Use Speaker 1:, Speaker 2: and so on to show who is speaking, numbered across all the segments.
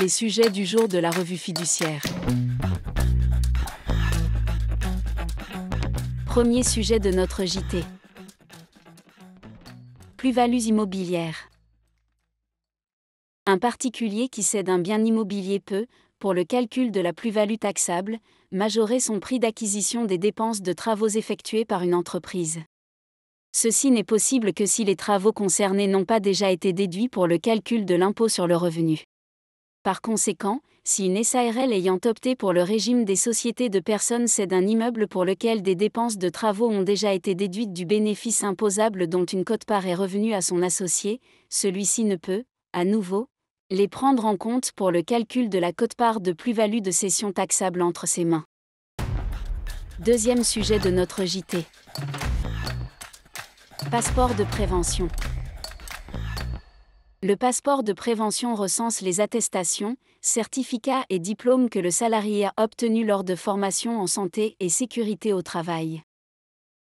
Speaker 1: Les sujets du jour de la revue fiduciaire. Premier sujet de notre JT. Plus-values immobilières. Un particulier qui cède un bien immobilier peut, pour le calcul de la plus-value taxable, majorer son prix d'acquisition des dépenses de travaux effectués par une entreprise. Ceci n'est possible que si les travaux concernés n'ont pas déjà été déduits pour le calcul de l'impôt sur le revenu. Par conséquent, si une SARL ayant opté pour le régime des sociétés de personnes cède un immeuble pour lequel des dépenses de travaux ont déjà été déduites du bénéfice imposable dont une cote-part est revenue à son associé, celui-ci ne peut, à nouveau, les prendre en compte pour le calcul de la cote-part de plus-value de cession taxable entre ses mains. Deuxième sujet de notre JT. Passeport de prévention. Le passeport de prévention recense les attestations, certificats et diplômes que le salarié a obtenus lors de formations en santé et sécurité au travail.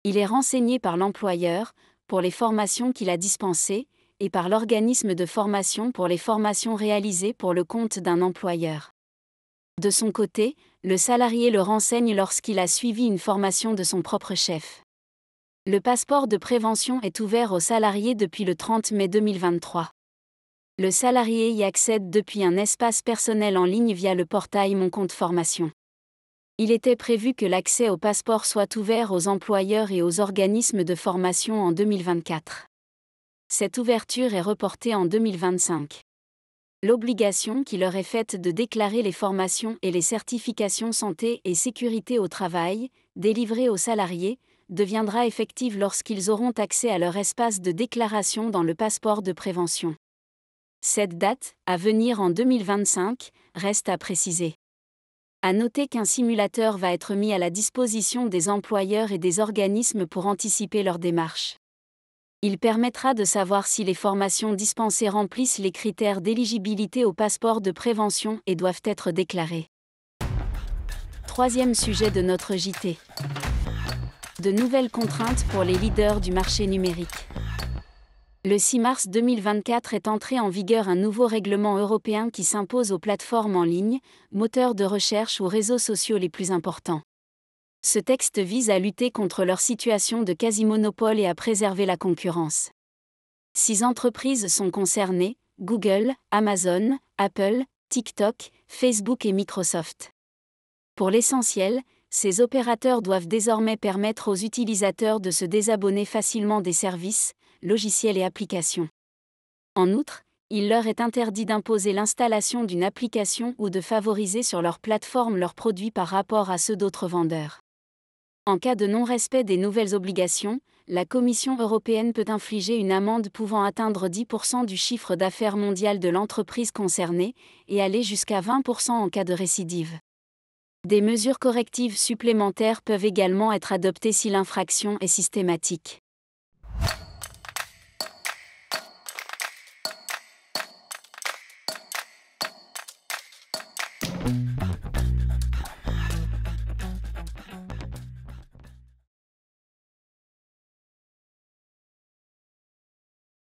Speaker 1: Il est renseigné par l'employeur, pour les formations qu'il a dispensées, et par l'organisme de formation pour les formations réalisées pour le compte d'un employeur. De son côté, le salarié le renseigne lorsqu'il a suivi une formation de son propre chef. Le passeport de prévention est ouvert aux salariés depuis le 30 mai 2023 le salarié y accède depuis un espace personnel en ligne via le portail Mon compte formation. Il était prévu que l'accès au passeport soit ouvert aux employeurs et aux organismes de formation en 2024. Cette ouverture est reportée en 2025. L'obligation qui leur est faite de déclarer les formations et les certifications santé et sécurité au travail, délivrées aux salariés, deviendra effective lorsqu'ils auront accès à leur espace de déclaration dans le passeport de prévention. Cette date, à venir en 2025, reste à préciser. À noter qu'un simulateur va être mis à la disposition des employeurs et des organismes pour anticiper leurs démarches. Il permettra de savoir si les formations dispensées remplissent les critères d'éligibilité au passeport de prévention et doivent être déclarées. Troisième sujet de notre JT. De nouvelles contraintes pour les leaders du marché numérique. Le 6 mars 2024 est entré en vigueur un nouveau règlement européen qui s'impose aux plateformes en ligne, moteurs de recherche ou réseaux sociaux les plus importants. Ce texte vise à lutter contre leur situation de quasi-monopole et à préserver la concurrence. Six entreprises sont concernées, Google, Amazon, Apple, TikTok, Facebook et Microsoft. Pour l'essentiel, ces opérateurs doivent désormais permettre aux utilisateurs de se désabonner facilement des services, logiciels et applications. En outre, il leur est interdit d'imposer l'installation d'une application ou de favoriser sur leur plateforme leurs produits par rapport à ceux d'autres vendeurs. En cas de non-respect des nouvelles obligations, la Commission européenne peut infliger une amende pouvant atteindre 10% du chiffre d'affaires mondial de l'entreprise concernée et aller jusqu'à 20% en cas de récidive. Des mesures correctives supplémentaires peuvent également être adoptées si l'infraction est systématique. ハハハ。